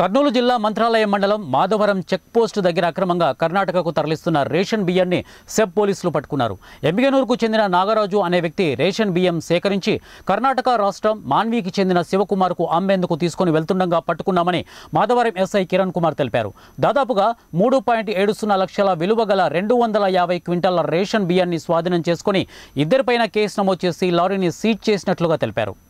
కర్నూలు జిల్లా మంత్రాలయం మండలం మాధవరం చెక్పోస్టు దగ్గర అక్రమంగా కర్ణాటకకు తరలిస్తున్న రేషన్ బియ్యాన్ని సెబ్ పోలీసులు పట్టుకున్నారు ఎంబిగనూరుకు చెందిన నాగరాజు అనే వ్యక్తి రేషన్ బియ్యం సేకరించి కర్ణాటక రాష్ట్రం మాన్వీకి చెందిన శివకుమార్కు అమ్మేందుకు తీసుకుని వెళ్తుండగా పట్టుకున్నామని మాధవరం ఎస్ఐ కిరణ్ కుమార్ తెలిపారు దాదాపుగా మూడు పాయింట్ ఏడు లక్షల విలువ గల రెండు వందల యాభై రేషన్ బియ్యాన్ని స్వాధీనం చేసుకుని ఇద్దరిపైన కేసు నమోదు చేసి లారీని సీజ్ చేసినట్లుగా తెలిపారు